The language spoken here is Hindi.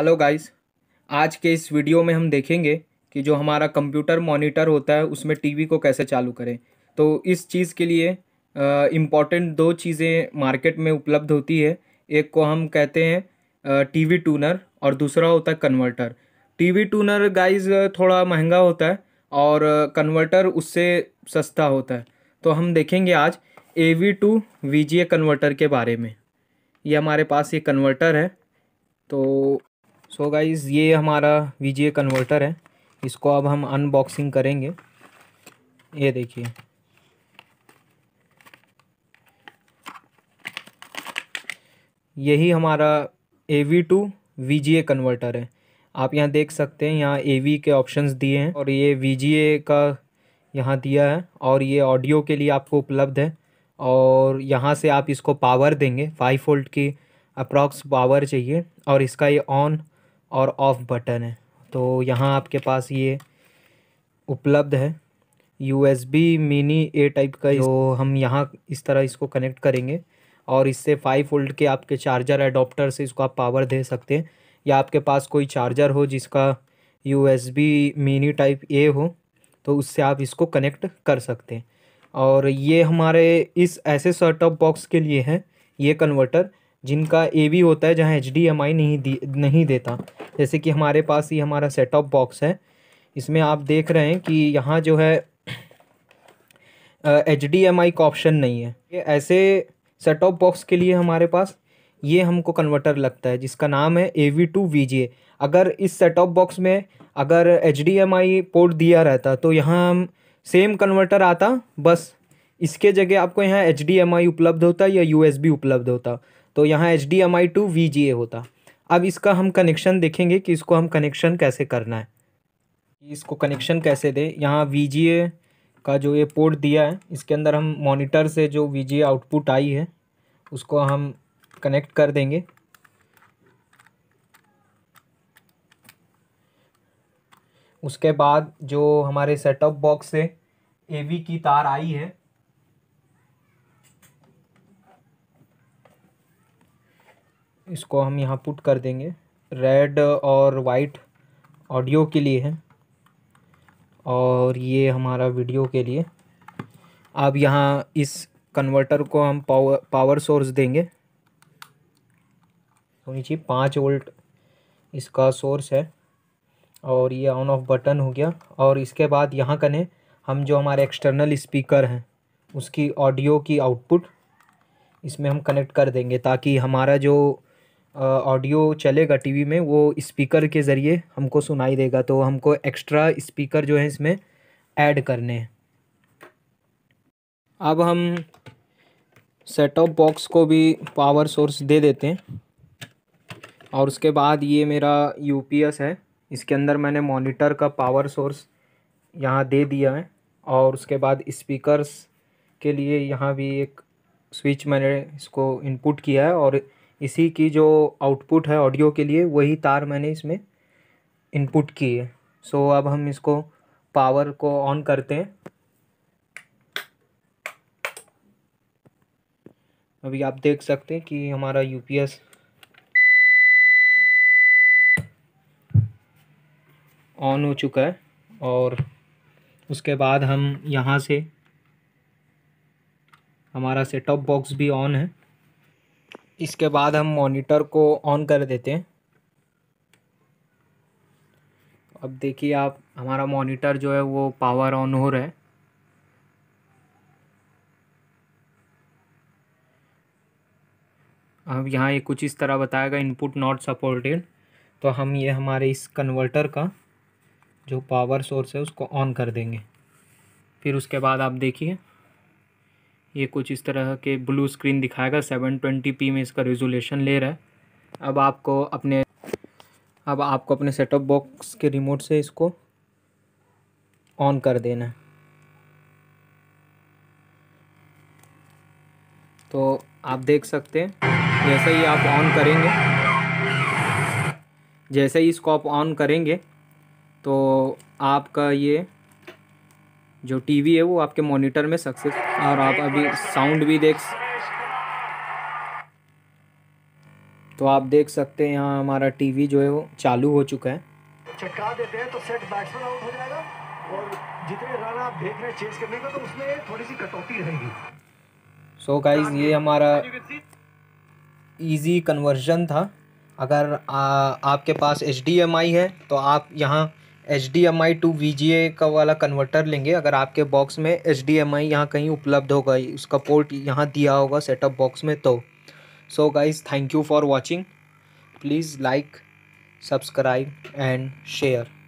हेलो गाइस आज के इस वीडियो में हम देखेंगे कि जो हमारा कंप्यूटर मॉनिटर होता है उसमें टीवी को कैसे चालू करें तो इस चीज़ के लिए इम्पॉर्टेंट दो चीज़ें मार्केट में उपलब्ध होती है एक को हम कहते हैं टीवी टूनर और दूसरा होता है कन्वर्टर टीवी टूनर गाइस थोड़ा महंगा होता है और कन्वर्टर उससे सस्ता होता है तो हम देखेंगे आज A V to V G converter के बारे में ये हमारे पास ये कन्वर्टर है तो सो so गाइज़ ये हमारा वी कन्वर्टर है इसको अब हम अनबॉक्सिंग करेंगे ये देखिए यही हमारा A V to V G A converter है आप यहाँ देख सकते हैं यहाँ ए वी के ऑप्शंस दिए हैं और ये वी जी ए का यहाँ दिया है और ये ऑडियो के लिए आपको उपलब्ध है और यहाँ से आप इसको पावर देंगे फाइव वोल्ट की अप्रॉक्स पावर चाहिए और इसका ये ऑन और ऑफ़ बटन है तो यहाँ आपके पास ये उपलब्ध है U S B mini A type का तो हम यहाँ इस तरह इसको कनेक्ट करेंगे और इससे फाइव वोल्ट के आपके चार्जर एडोप्टर से इसको आप पावर दे सकते हैं या आपके पास कोई चार्जर हो जिसका U S B mini type A हो तो उससे आप इसको कनेक्ट कर सकते हैं और ये हमारे इस ऐसे सेट बॉक्स के लिए हैं ये कन्वर्टर जिनका ए वी होता है जहाँ एच डी एम आई नहीं दी नहीं देता जैसे कि हमारे पास ये हमारा सेट बॉक्स है इसमें आप देख रहे हैं कि यहाँ जो है एच डी एम आई का ऑप्शन नहीं है ये ऐसे सेट बॉक्स के लिए हमारे पास ये हमको कन्वर्टर लगता है जिसका नाम है A V to V G अगर इस सेट बॉक्स में अगर H D M I port दिया रहता तो यहाँ हम सेम कन्वर्टर आता बस इसके जगह आपको यहाँ एच डी एम आई उपलब्ध होता या यू एस बी उपलब्ध होता तो यहाँ H D M I to V G A होता अब इसका हम कनेक्शन देखेंगे कि इसको हम कनेक्शन कैसे करना है इसको कनेक्शन कैसे दे यहाँ वी का जो ये पोर्ट दिया है इसके अंदर हम मॉनिटर से जो वी आउटपुट आई है उसको हम कनेक्ट कर देंगे उसके बाद जो हमारे सेटअप बॉक्स से एवी की तार आई है इसको हम यहाँ पुट कर देंगे रेड और वाइट ऑडियो के लिए है और ये हमारा वीडियो के लिए अब यहाँ इस कन्वर्टर को हम पावर पावर सोर्स देंगे होनी पाँच वोल्ट इसका सोर्स है और ये ऑन ऑफ बटन हो गया और इसके बाद यहाँ कने हम जो हमारे एक्सटर्नल स्पीकर हैं उसकी ऑडियो की आउटपुट इसमें हम कनेक्ट कर देंगे ताकि हमारा जो ऑडियो चलेगा टीवी में वो स्पीकर के ज़रिए हमको सुनाई देगा तो हमको एक्स्ट्रा स्पीकर जो है इसमें ऐड करने हैं अब हम सेट ऑफ बॉक्स को भी पावर सोर्स दे देते हैं और उसके बाद ये मेरा यूपीएस है इसके अंदर मैंने मॉनिटर का पावर सोर्स यहाँ दे दिया है और उसके बाद स्पीकर्स के लिए यहाँ भी एक स्विच मैंने इसको इनपुट किया है और इसी की जो आउटपुट है ऑडियो के लिए वही तार मैंने इसमें इनपुट की है सो अब हम इसको पावर को ऑन करते हैं अभी आप देख सकते हैं कि हमारा यूपीएस ऑन हो चुका है और उसके बाद हम यहाँ से हमारा सेटअप बॉक्स भी ऑन है इसके बाद हम मॉनिटर को ऑन कर देते हैं अब देखिए आप हमारा मॉनिटर जो है वो पावर ऑन हो रहा है अब यहाँ ये कुछ इस तरह बताएगा इनपुट नॉट सपोर्टेड तो हम ये हमारे इस कन्वर्टर का जो पावर सोर्स है उसको ऑन कर देंगे फिर उसके बाद आप देखिए ये कुछ इस तरह के ब्लू स्क्रीन दिखाएगा सेवन ट्वेंटी पी में इसका रेजोलेशन ले रहा है अब आपको अपने अब आपको अपने सेटअप बॉक्स के रिमोट से इसको ऑन कर देना है तो आप देख सकते हैं जैसे ही आप ऑन करेंगे जैसे ही इसको आप ऑन करेंगे तो आपका ये जो टीवी है वो आपके मॉनिटर में सक्सेस और आप अभी साउंड भी देख तो आप देख सकते हैं यहाँ हमारा टीवी जो है वो चालू हो चुका है चटका देते हैं तो सेट बैट्समैन आउट हो जाएगा और जितने रन आप देख रहे हैं चेस करने का तो उसमें थोड़ी सी कटौती रहेगी सो so गाइस ये हमारा इजी कन्वर्जन था अगर आ, आपके पास एच है तो आप यहाँ H D M I to V G A का वाला कन्वर्टर लेंगे अगर आपके बॉक्स में एच डी एम आई यहाँ कहीं उपलब्ध होगा उसका पोर्ट यहाँ दिया होगा सेटअप बॉक्स में तो so guys thank you for watching please like subscribe and share